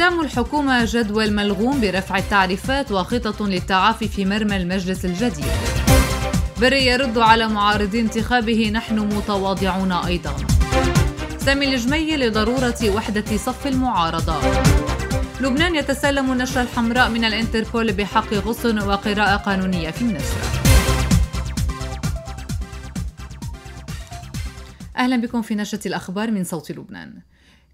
تحتام الحكومة جدول ملغوم برفع التعريفات وخطط للتعافي في مرمى المجلس الجديد بري يرد على معارضي انتخابه نحن متواضعون أيضا سامي الجمي لضرورة وحدة صف المعارضة لبنان يتسلم النشرة الحمراء من الانتربول بحق غصن وقراءة قانونية في النشر أهلا بكم في نشرة الأخبار من صوت لبنان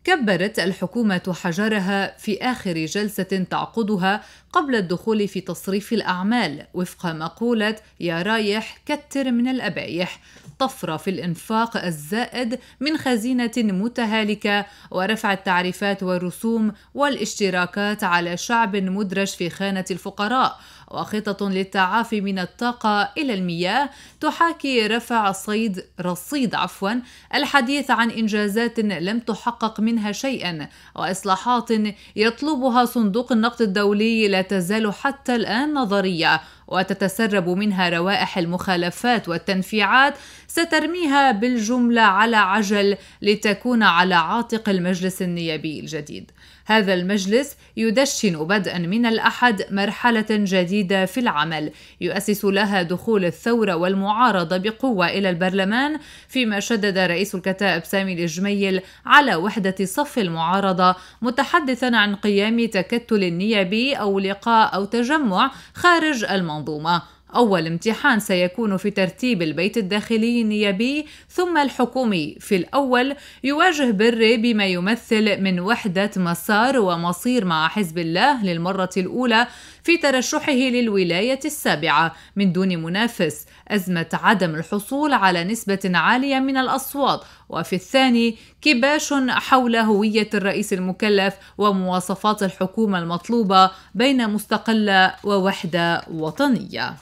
كبرت الحكومة حجرها في آخر جلسة تعقدها قبل الدخول في تصريف الأعمال وفق مقولة يا رايح كتر من الأبايح طفرة في الإنفاق الزائد من خزينة متهالكة ورفع التعريفات والرسوم والاشتراكات على شعب مدرج في خانة الفقراء وخطط للتعافي من الطاقة إلى المياه تحاكي رفع الصيد رصيد عفوا الحديث عن إنجازات لم تحقق منها شيئا وإصلاحات يطلبها صندوق النقد الدولي لا تزال حتى الآن نظرية وتتسرب منها روائح المخالفات والتنفيعات سترميها بالجملة على عجل لتكون على عاتق المجلس النيابي الجديد هذا المجلس يدشن بدءا من الأحد مرحلة جديدة في العمل يؤسس لها دخول الثورة والمعارضة بقوة إلى البرلمان فيما شدد رئيس الكتائب سامي الجميل على وحدة صف المعارضة متحدثا عن قيام تكتل نيابي أو لقاء أو تجمع خارج المنظومة أول امتحان سيكون في ترتيب البيت الداخلي النيابي ثم الحكومي في الأول يواجه بري بما يمثل من وحدة مسار ومصير مع حزب الله للمرة الأولى في ترشحه للولاية السابعة من دون منافس أزمة عدم الحصول على نسبة عالية من الأصوات وفي الثاني كباش حول هوية الرئيس المكلف ومواصفات الحكومة المطلوبة بين مستقلة ووحدة وطنية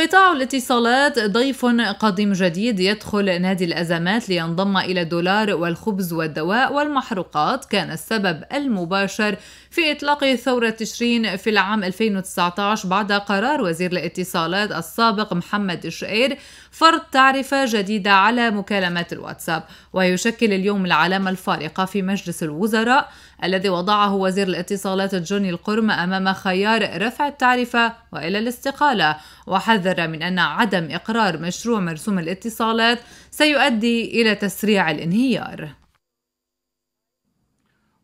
قطاع الاتصالات ضيف قديم جديد يدخل نادي الأزمات لينضم إلى الدولار والخبز والدواء والمحروقات كان السبب المباشر في إطلاق ثورة تشرين في العام 2019 بعد قرار وزير الاتصالات السابق محمد شقير فرض تعرفة جديدة على مكالمات الواتساب ويشكل اليوم العلامة الفارقة في مجلس الوزراء الذي وضعه وزير الاتصالات جوني القرم أمام خيار رفع التعرفة وإلى الاستقالة وحذر من أن عدم إقرار مشروع مرسوم الاتصالات سيؤدي إلى تسريع الانهيار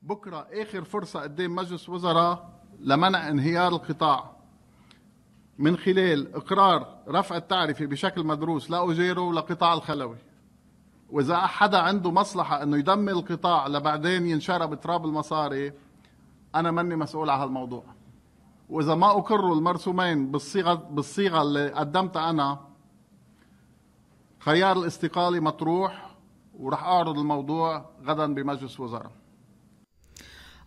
بكرة آخر فرصة قدام مجلس وزراء لمنع انهيار القطاع من خلال إقرار رفع التعرفة بشكل مدروس لأجيره لقطاع الخلوي وإذا حدا عنده مصلحة أنه يدمر القطاع لبعدين ينشر بتراب المصاري أنا مني مسؤول على هالموضوع وإذا ما أقروا المرسومين بالصيغة بالصيغة اللي قدمتها أنا خيار الاستقالة مطروح وراح أعرض الموضوع غدا بمجلس وزراء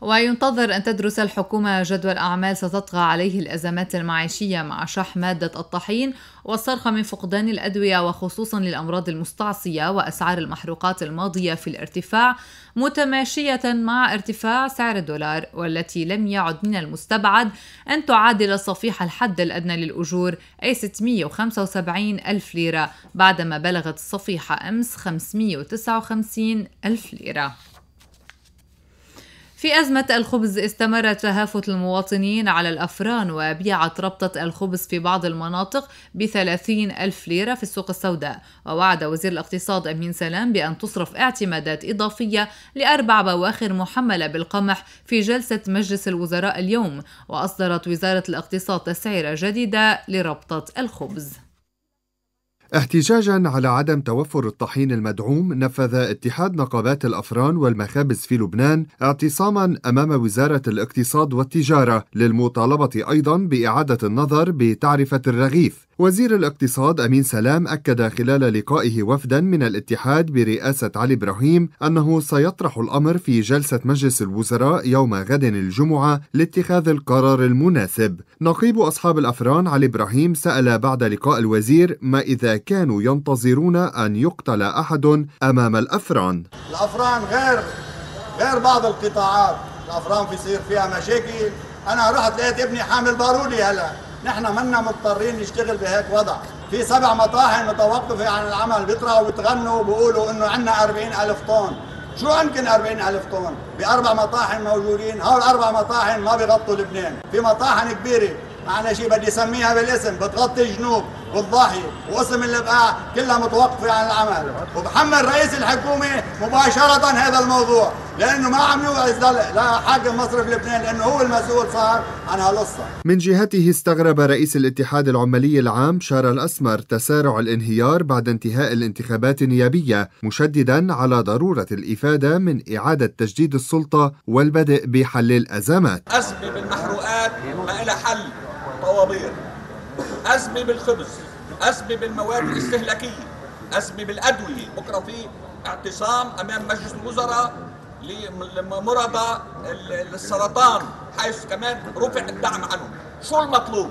وينتظر أن تدرس الحكومة جدول أعمال ستطغى عليه الأزمات المعيشية مع شح مادة الطحين والصرخة من فقدان الأدوية وخصوصا للأمراض المستعصية وأسعار المحروقات الماضية في الارتفاع متماشية مع ارتفاع سعر الدولار والتي لم يعد من المستبعد أن تعادل صفيح الحد الأدنى للأجور أي 675 ألف ليرة بعدما بلغت الصفيحة أمس 559 ألف ليرة في أزمة الخبز استمر تهافت المواطنين على الأفران وبيعت ربطة الخبز في بعض المناطق بثلاثين ألف ليرة في السوق السوداء ووعد وزير الاقتصاد أمين سلام بأن تصرف اعتمادات إضافية لأربع بواخر محملة بالقمح في جلسة مجلس الوزراء اليوم وأصدرت وزارة الاقتصاد تسعيرة جديدة لربطة الخبز احتجاجا على عدم توفر الطحين المدعوم نفذ اتحاد نقابات الافران والمخابز في لبنان اعتصاما امام وزاره الاقتصاد والتجاره للمطالبه ايضا باعاده النظر بتعرفه الرغيف وزير الاقتصاد أمين سلام أكد خلال لقائه وفدا من الاتحاد برئاسة علي إبراهيم أنه سيطرح الأمر في جلسة مجلس الوزراء يوم غد الجمعة لاتخاذ القرار المناسب نقيب أصحاب الأفران علي إبراهيم سأل بعد لقاء الوزير ما إذا كانوا ينتظرون أن يقتل أحد أمام الأفران الأفران غير غير بعض القطاعات الأفران بيصير فيها مشاكل أنا رحت لقيت ابني حامل بارودي هلأ نحن منا مضطرين نشتغل بهيك وضع في سبع مطاحن متوقفة عن العمل بيطلعوا بتغنوا وبقولوا انه عندنا أربعين ألف طن شو يمكن ألف طن باربع مطاحن موجودين هول اربع مطاحن ما بيغطوا لبنان في مطاحن كبيره معنا شيء بدي اسميها بالاسم بتغطي الجنوب والضاحية وقسم اللي كلها متوقفة عن العمل وبحمل رئيس الحكومة مباشرة هذا الموضوع لأنه ما عم يوعز لا حاكم مصرف لبنان لأنه هو المسؤول صار عن هالقصة من جهته استغرب رئيس الاتحاد العمالي العام شارع الأسمر تسارع الانهيار بعد انتهاء الانتخابات النيابية مشددا على ضرورة الإفادة من إعادة تجديد السلطة والبدء بحل الأزمات أزمة المحروقات ما إلى حل طوابير ازمه بالخبز ازمه بالمواد الاستهلاكيه ازمه بالادويه بكره في اعتصام امام مجلس الوزراء لمرضى السرطان حيث كمان رفع الدعم عنهم شو المطلوب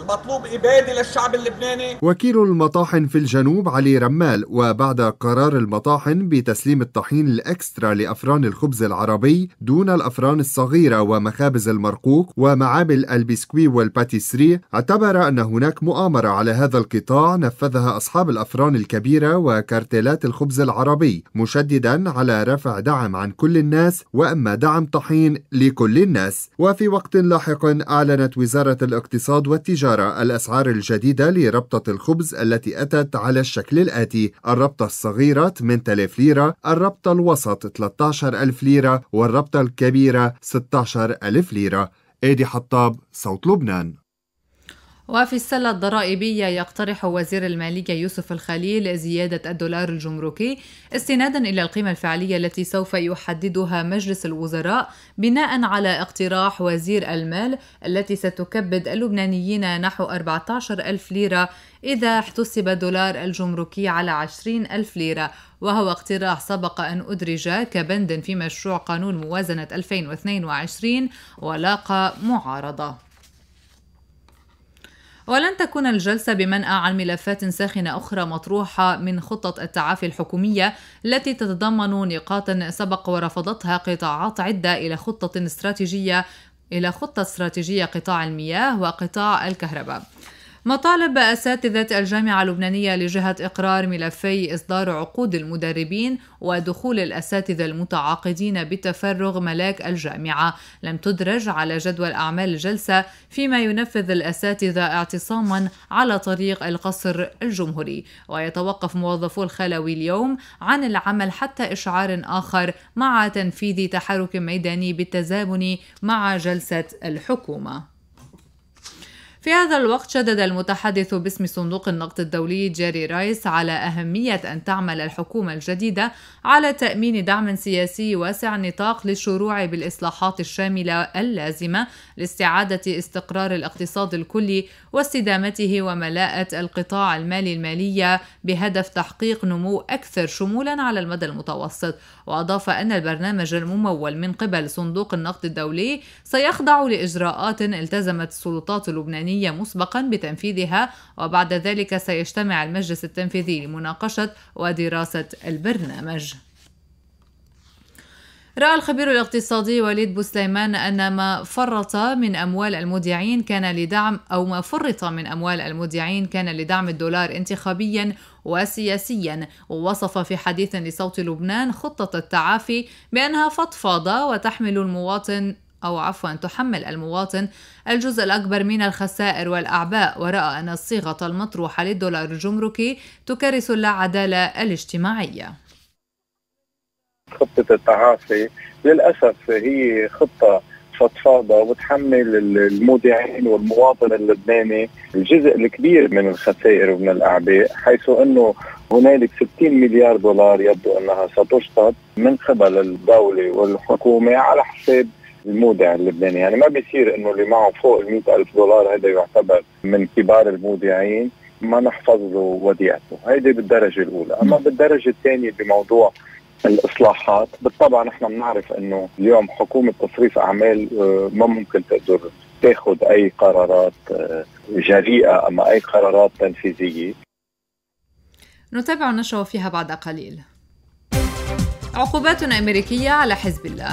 المطلوب إبادة للشعب اللبناني وكيل المطاحن في الجنوب علي رمال وبعد قرار المطاحن بتسليم الطحين الأكسترا لأفران الخبز العربي دون الأفران الصغيرة ومخابز المرقوق ومعامل البسكوي والباتيسري اعتبر أن هناك مؤامرة على هذا القطاع نفذها أصحاب الأفران الكبيرة وكارتيلات الخبز العربي مشددا على رفع دعم عن كل الناس وأما دعم طحين لكل الناس وفي وقت لاحق أعلنت وزارة الاقتصاد والتجارة التجارة الأسعار الجديدة لربطة الخبز التي أتت على الشكل الآتي الربطة الصغيرة 8000 ليرة الربطة الوسط 13000 ليرة والربطة الكبيرة 16000 ليرة إيدي حطاب صوت لبنان وفي السلة الضرائبية يقترح وزير المالية يوسف الخليل زيادة الدولار الجمركي استنادا إلى القيمة الفعلية التي سوف يحددها مجلس الوزراء بناء على اقتراح وزير المال التي ستكبد اللبنانيين نحو 14 ألف ليرة إذا احتسب دولار الجمركي على 20 ألف ليرة وهو اقتراح سبق أن أدرج كبند في مشروع قانون موازنة 2022 ولاقى معارضة ولن تكون الجلسة بمنأى عن ملفات ساخنة أخرى مطروحة من خطة التعافي الحكومية التي تتضمن نقاط سبق ورفضتها قطاعات عدة إلى خطة استراتيجية إلى خطة استراتيجية قطاع المياه وقطاع الكهرباء. مطالب أساتذة الجامعة اللبنانية لجهة إقرار ملفي إصدار عقود المدربين ودخول الأساتذة المتعاقدين بتفرغ ملاك الجامعة لم تدرج على جدول أعمال الجلسة فيما ينفذ الأساتذة اعتصاما على طريق القصر الجمهوري ويتوقف موظفو الخلوي اليوم عن العمل حتى إشعار آخر مع تنفيذ تحرك ميداني بالتزامن مع جلسة الحكومة في هذا الوقت شدد المتحدث باسم صندوق النقد الدولي جيري رايس على أهمية أن تعمل الحكومة الجديدة على تأمين دعم سياسي واسع النطاق للشروع بالإصلاحات الشاملة اللازمة لاستعادة استقرار الاقتصاد الكلي واستدامته وملاءة القطاع المالي المالية بهدف تحقيق نمو أكثر شمولا على المدى المتوسط وأضاف أن البرنامج الممول من قبل صندوق النقد الدولي سيخضع لإجراءات التزمت السلطات اللبنانية ميزانية مسبقا بتنفيذها وبعد ذلك سيجتمع المجلس التنفيذي لمناقشة ودراسة البرنامج رأى الخبير الاقتصادي وليد بوسليمان أن ما فرط من أموال المودعين كان لدعم أو ما فرط من أموال المودعين كان لدعم الدولار انتخابيا وسياسيا ووصف في حديث لصوت لبنان خطة التعافي بأنها فضفاضة وتحمل المواطن أو عفوا تحمل المواطن الجزء الأكبر من الخسائر والأعباء ورأى أن الصيغة المطروحة للدولار الجمركي تكرس العدالة الاجتماعية خطة التعافي للأسف هي خطة فضفاضه وتحمل المودعين والمواطن اللبناني الجزء الكبير من الخسائر ومن الاعباء حيث انه هنالك 60 مليار دولار يبدو انها ستشطب من قبل الدوله والحكومه على حساب المودع اللبناني يعني ما بيصير انه اللي معه فوق ال ألف دولار هذا يعتبر من كبار المودعين ما نحفظ له وديعته هيدي بالدرجة الأولى أما بالدرجة الثانية بموضوع الاصلاحات بالطبع نحن بنعرف انه اليوم حكومه تصريف اعمال آه، ما ممكن تقدر تاخذ اي قرارات آه، جريئه اما اي قرارات تنفيذيه نتابع النشره فيها بعد قليل عقوبات امريكيه على حزب الله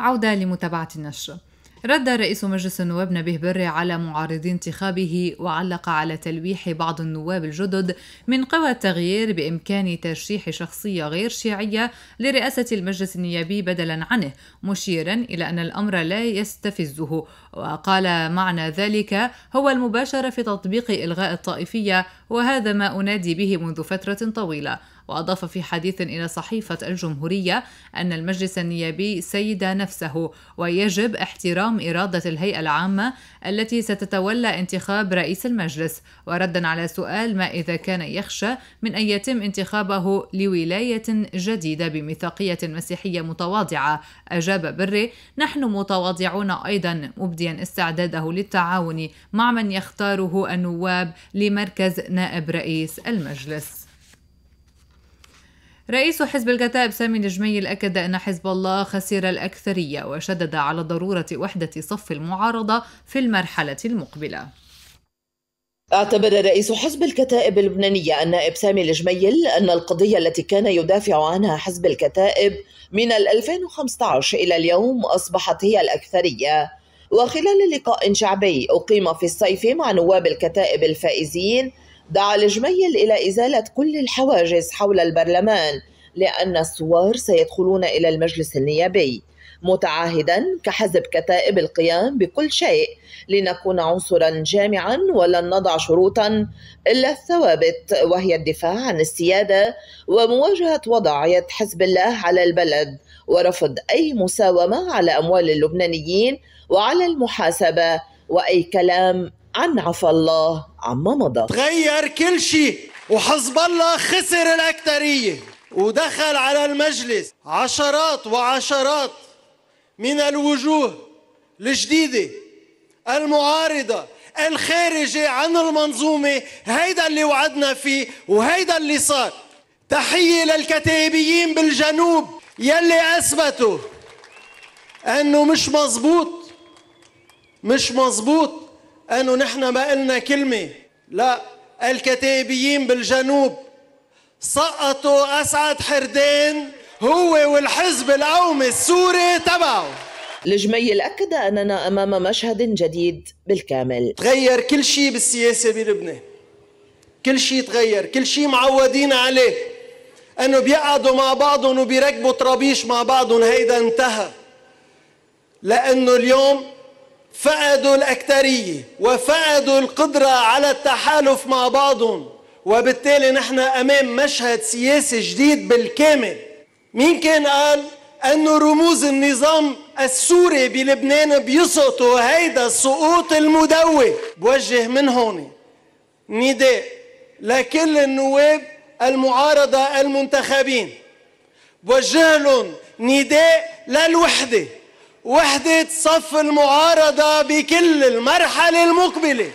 عودة لمتابعة النشر رد رئيس مجلس النواب نبيه بري على معارضي انتخابه وعلق على تلويح بعض النواب الجدد من قوى التغيير بامكان ترشيح شخصيه غير شيعيه لرئاسه المجلس النيابي بدلا عنه مشيرا الى ان الامر لا يستفزه وقال معنى ذلك هو المباشره في تطبيق الغاء الطائفيه وهذا ما انادي به منذ فتره طويله وأضاف في حديث إلى صحيفة الجمهورية أن المجلس النيابي سيد نفسه ويجب احترام إرادة الهيئة العامة التي ستتولى انتخاب رئيس المجلس وردا على سؤال ما إذا كان يخشى من أن يتم انتخابه لولاية جديدة بميثاقية مسيحية متواضعة أجاب بري نحن متواضعون أيضا مبديا استعداده للتعاون مع من يختاره النواب لمركز نائب رئيس المجلس رئيس حزب الكتائب سامي الجميل أكد أن حزب الله خسر الأكثرية وشدد على ضرورة وحدة صف المعارضة في المرحلة المقبلة اعتبر رئيس حزب الكتائب اللبنانية النائب سامي الجميل أن القضية التي كان يدافع عنها حزب الكتائب من 2015 إلى اليوم أصبحت هي الأكثرية وخلال لقاء شعبي أقيم في الصيف مع نواب الكتائب الفائزين دعا الجميل إلى إزالة كل الحواجز حول البرلمان لأن الثوار سيدخلون إلى المجلس النيابي متعاهدا كحزب كتائب القيام بكل شيء لنكون عنصرا جامعا ولن نضع شروطا الا الثوابت وهي الدفاع عن السياده ومواجهه وضع يد حزب الله على البلد ورفض اي مساومه على اموال اللبنانيين وعلى المحاسبه واي كلام عن عفا الله عما مضى تغير كل شيء وحزب الله خسر الأكثرية ودخل على المجلس عشرات وعشرات من الوجوه الجديدة المعارضة الخارجة عن المنظومة هيدا اللي وعدنا فيه وهيدا اللي صار تحية للكتائبيين بالجنوب يلي أثبتوا أنه مش مزبوط مش مزبوط أنه نحن ما قلنا كلمة لا الكتابيين بالجنوب سقطوا أسعد حردان هو والحزب القومي السوري تبعه الجميل أكد أننا أمام مشهد جديد بالكامل تغير كل شيء بالسياسة بلبنان كل شيء تغير كل شيء معودين عليه أنه بيقعدوا مع بعضهم وبيركبوا طرابيش مع بعضهم هيدا انتهى لأنه اليوم فقدوا الأكترية وفقدوا القدرة على التحالف مع بعضهم وبالتالي نحن أمام مشهد سياسي جديد بالكامل مين كان قال أنه رموز النظام السوري بلبنان بيسقطوا هيدا السقوط المدوي بوجه من هون نداء لكل النواب المعارضة المنتخبين بوجه لهم نداء للوحده وحدة صف المعارضة بكل المرحلة المقبلة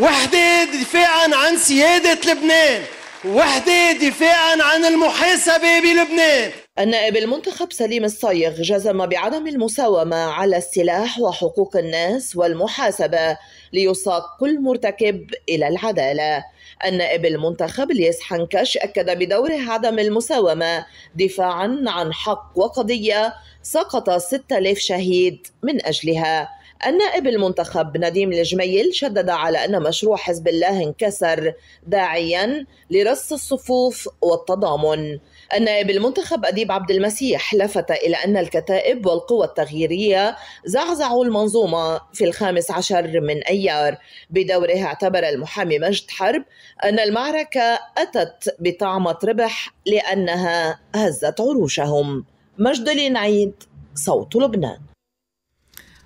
وحدة دفاعا عن سيادة لبنان وحدة دفاعا عن المحاسبة بلبنان النائب المنتخب سليم الصيغ جزم بعدم المساومة على السلاح وحقوق الناس والمحاسبة ليساق كل مرتكب إلى العدالة النائب المنتخب ليس حنكش أكد بدوره عدم المساومة دفاعا عن حق وقضية سقط 6000 شهيد من أجلها النائب المنتخب نديم الجميل شدد على أن مشروع حزب الله انكسر داعيا لرص الصفوف والتضامن النائب المنتخب أديب عبد المسيح لفت إلى أن الكتائب والقوى التغييرية زعزعوا المنظومة في الخامس عشر من أيار بدوره اعتبر المحامي مجد حرب أن المعركة أتت بطعمة ربح لأنها هزت عروشهم مجدلي نعيد صوت لبنان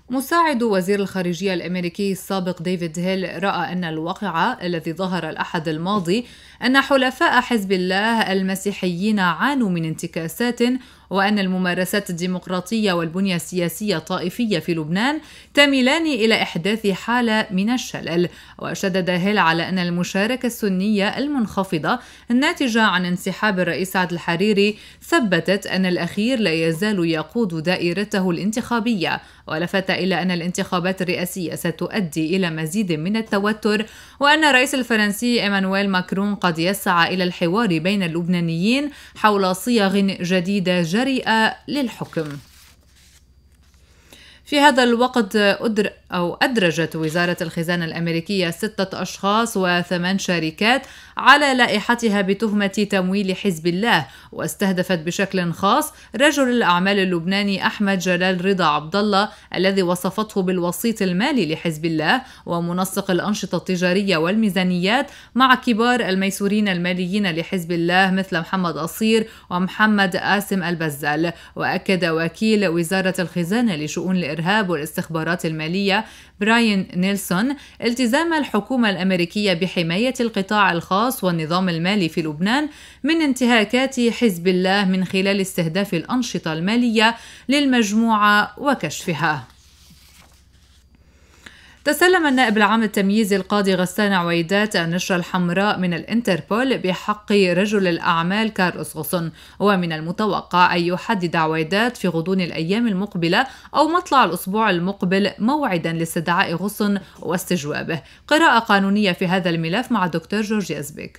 مساعد وزير الخارجية الأمريكي السابق ديفيد هيل رأى أن الواقع الذي ظهر الأحد الماضي أن حلفاء حزب الله المسيحيين عانوا من انتكاسات وأن الممارسات الديمقراطية والبنية السياسية الطائفية في لبنان تميلان إلى إحداث حالة من الشلل وشدد هيل على أن المشاركة السنية المنخفضة الناتجة عن انسحاب الرئيس عبد الحريري ثبتت أن الأخير لا يزال يقود دائرته الانتخابية ولفت إلى أن الانتخابات الرئاسية ستؤدي إلى مزيد من التوتر وأن الرئيس الفرنسي إيمانويل ماكرون قد يسعى إلى الحوار بين اللبنانيين حول صيغ جديدة جريئة للحكم في هذا الوقت أدر أو أدرجت وزارة الخزانة الأمريكية ستة أشخاص وثمان شركات على لائحتها بتهمة تمويل حزب الله واستهدفت بشكل خاص رجل الأعمال اللبناني أحمد جلال رضا عبد الله الذي وصفته بالوسيط المالي لحزب الله ومنسق الأنشطة التجارية والميزانيات مع كبار الميسورين الماليين لحزب الله مثل محمد أصير ومحمد آسم البزال وأكد وكيل وزارة الخزانة لشؤون الإرهاب والاستخبارات المالية براين نيلسون التزام الحكومة الأمريكية بحماية القطاع الخاص والنظام المالي في لبنان من انتهاكات حزب الله من خلال استهداف الأنشطة المالية للمجموعة وكشفها تسلم النائب العام التمييزي القاضي غسان عويدات النشرة الحمراء من الانتربول بحق رجل الأعمال كارلوس غصن ومن المتوقع أن يحدد عويدات في غضون الأيام المقبلة أو مطلع الأسبوع المقبل موعدا لاستدعاء غصن واستجوابه قراءة قانونية في هذا الملف مع الدكتور جورج أزبيك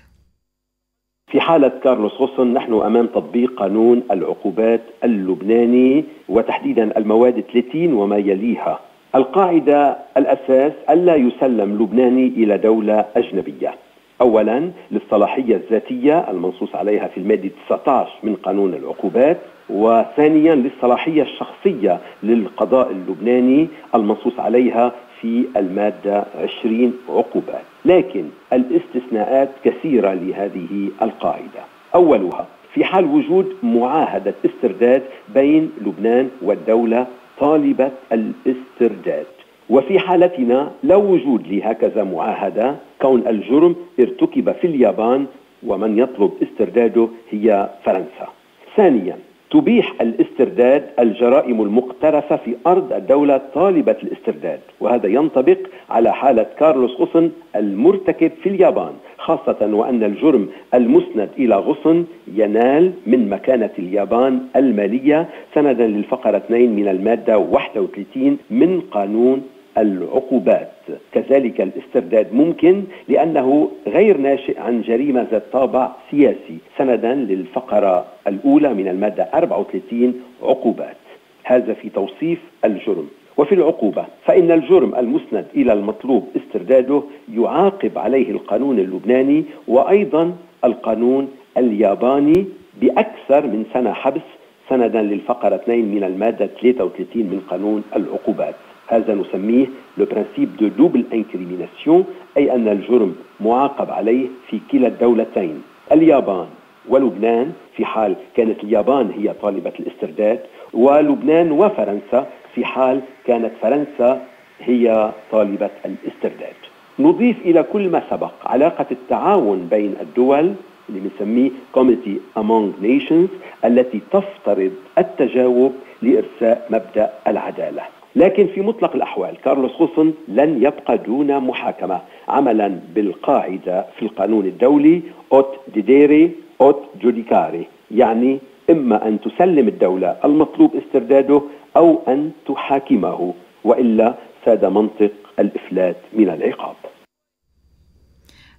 في حالة كارلوس غصن نحن أمام تطبيق قانون العقوبات اللبناني وتحديدا المواد 30 وما يليها القاعدة الأساس ألا يسلم لبناني إلى دولة أجنبية أولا للصلاحية الذاتية المنصوص عليها في المادة 19 من قانون العقوبات وثانيا للصلاحية الشخصية للقضاء اللبناني المنصوص عليها في المادة 20 عقوبات لكن الاستثناءات كثيرة لهذه القاعدة أولها في حال وجود معاهدة استرداد بين لبنان والدولة طالبة الاسترداد وفي حالتنا لا وجود لهكذا معاهدة كون الجرم ارتكب في اليابان ومن يطلب استرداده هي فرنسا ثانيا تبيح الاسترداد الجرائم المقترفة في أرض الدولة طالبة الاسترداد وهذا ينطبق على حالة كارلوس غصن المرتكب في اليابان خاصة وأن الجرم المسند إلى غصن ينال من مكانة اليابان المالية سندا للفقرة 2 من المادة 31 من قانون العقوبات كذلك الاسترداد ممكن لأنه غير ناشئ عن جريمة ذات طابع سياسي سندا للفقرة الأولى من المادة 34 عقوبات هذا في توصيف الجرم وفي العقوبة فإن الجرم المسند إلى المطلوب استرداده يعاقب عليه القانون اللبناني وأيضا القانون الياباني بأكثر من سنة حبس سندا للفقرة 2 من المادة 33 من قانون العقوبات هذا نسميه لو برانسيب دو دوبل انكريميناسيون أي أن الجرم معاقب عليه في كلا الدولتين اليابان ولبنان في حال كانت اليابان هي طالبة الاسترداد ولبنان وفرنسا في حال كانت فرنسا هي طالبة الاسترداد نضيف إلى كل ما سبق علاقة التعاون بين الدول اللي بنسميه كوميتي امونج نيشنز التي تفترض التجاوب لارساء مبدا العداله لكن في مطلق الأحوال كارلوس خوسن لن يبقى دون محاكمة عملا بالقاعدة في القانون الدولي أوت ديديري أوت جوديكاري يعني إما أن تسلم الدولة المطلوب استرداده أو أن تحاكمه وإلا ساد منطق الإفلات من العقاب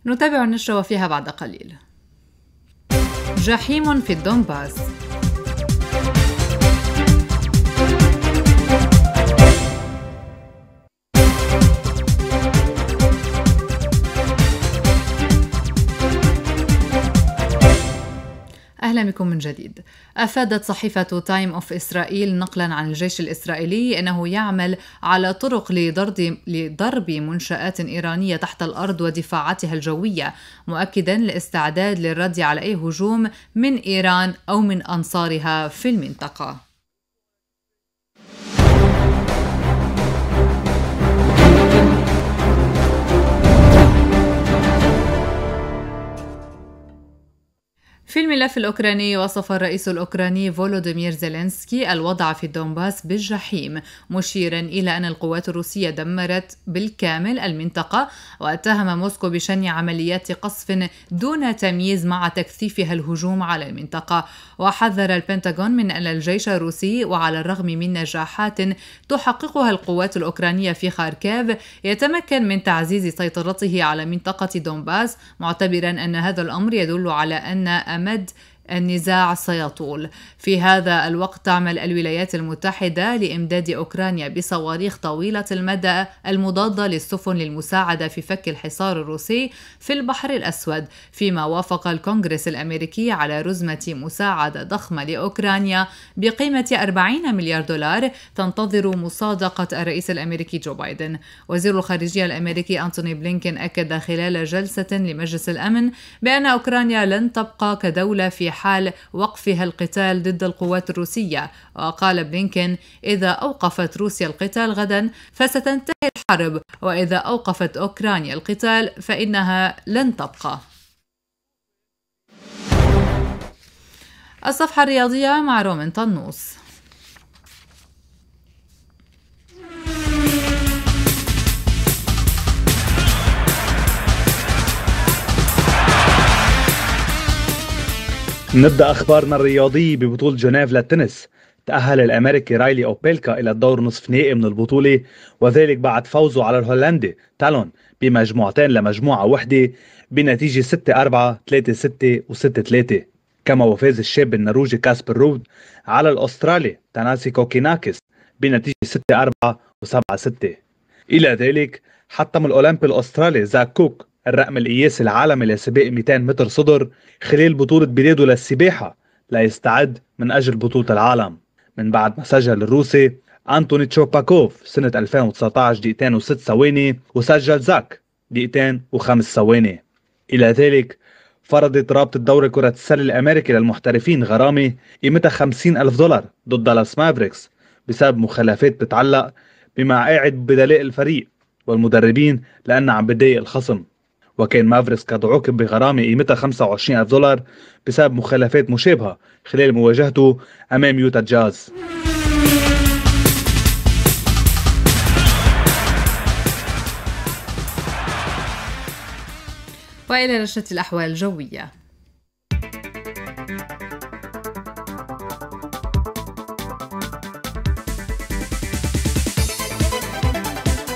نتابع النشرة وفيها بعد قليل جحيم في الدنباس أهلا بكم من جديد أفادت صحيفة تايم أوف إسرائيل نقلا عن الجيش الإسرائيلي أنه يعمل على طرق لضرب, لضرب منشآت إيرانية تحت الأرض ودفاعاتها الجوية مؤكدا الاستعداد للرد على أي هجوم من إيران أو من أنصارها في المنطقة في الملف الأوكراني وصف الرئيس الأوكراني فولوديمير زيلينسكي الوضع في دونباس بالجحيم مشيرا إلى أن القوات الروسية دمرت بالكامل المنطقة واتهم موسكو بشن عمليات قصف دون تمييز مع تكثيفها الهجوم على المنطقة وحذر البنتاغون من أن الجيش الروسي وعلى الرغم من نجاحات تحققها القوات الأوكرانية في خاركيف يتمكن من تعزيز سيطرته على منطقة دونباس معتبرا أن هذا الأمر يدل على أن أمد النزاع سيطول في هذا الوقت تعمل الولايات المتحدة لإمداد أوكرانيا بصواريخ طويلة المدى المضادة للسفن للمساعدة في فك الحصار الروسي في البحر الأسود فيما وافق الكونغرس الأمريكي على رزمة مساعدة ضخمة لأوكرانيا بقيمة 40 مليار دولار تنتظر مصادقة الرئيس الأمريكي جو بايدن وزير الخارجية الأمريكي أنتوني بلينكين أكد خلال جلسة لمجلس الأمن بأن أوكرانيا لن تبقى كدولة في حال وقفها القتال ضد القوات الروسية وقال بلينكين إذا أوقفت روسيا القتال غدا فستنتهي الحرب وإذا أوقفت أوكرانيا القتال فإنها لن تبقى الصفحة الرياضية مع رومن طنوس نبدأ أخبارنا الرياضية ببطولة جنيف للتنس تأهل الأمريكي رايلي أوبيلكا إلى الدور نصف نهائي من البطولة وذلك بعد فوزه على الهولندي تالون بمجموعتين لمجموعه واحده وحدة بنتيجة 6-4 3-6 و6-3 كما وفاز الشاب النرويجي كاسبر رود على الأسترالي تاناسي كوكيناكس بنتيجة 6-4 و7-6 إلى ذلك حطم الأولمبي الأسترالي زاك كوك الرقم القياسي العالمي لسباق 200 متر صدر خلال بطولة بلاده للسباحة ليستعد من أجل بطولة العالم من بعد ما سجل الروسي أنتوني تشوباكوف سنة 2019 دقيقتين وست ثواني وسجل زاك دقيقتين وخمس ثواني إلى ذلك فرضت رابطة دوري كرة السلة الأمريكي للمحترفين غرامة قيمتها 50 ألف دولار ضد دالاس مافريكس بسبب مخالفات تتعلق قاعد بدلاء الفريق والمدربين لأنها عم بتضايق الخصم وكان مافرس قد عوقب بغرامة قيمتها 25 ألف دولار بسبب مخالفات مشابهة خلال مواجهته أمام يوتا جاز وإلى رشة الأحوال الجوية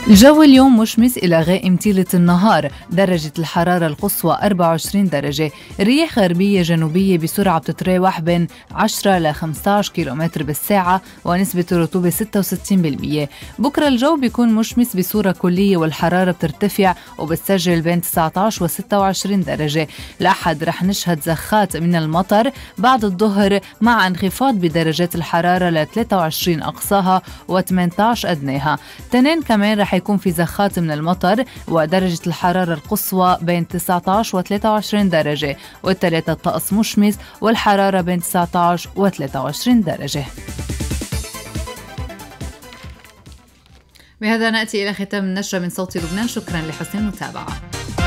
الجو اليوم مشمس إلى غائم طيلة النهار درجة الحرارة القصوى 24 درجة رياح غربية جنوبية بسرعة بتتراوح بين 10 ل 15 كيلومتر بالساعة ونسبة الرطوبة 66% بكرة الجو بيكون مشمس بصورة كلية والحرارة بترتفع وبتسجل بين 19 و 26 درجة الأحد رح نشهد زخات من المطر بعد الظهر مع انخفاض بدرجات الحرارة ل 23 أقصاها و 18 أدناها تنين كمان رح حيكون في زخات من المطر ودرجة الحرارة القصوى بين 19 و 23 درجة والثلاثة الطقس مشمس والحرارة بين 19 و 23 درجة بهذا نأتي إلى ختام النشرة من صوت لبنان شكرا لحسن المتابعة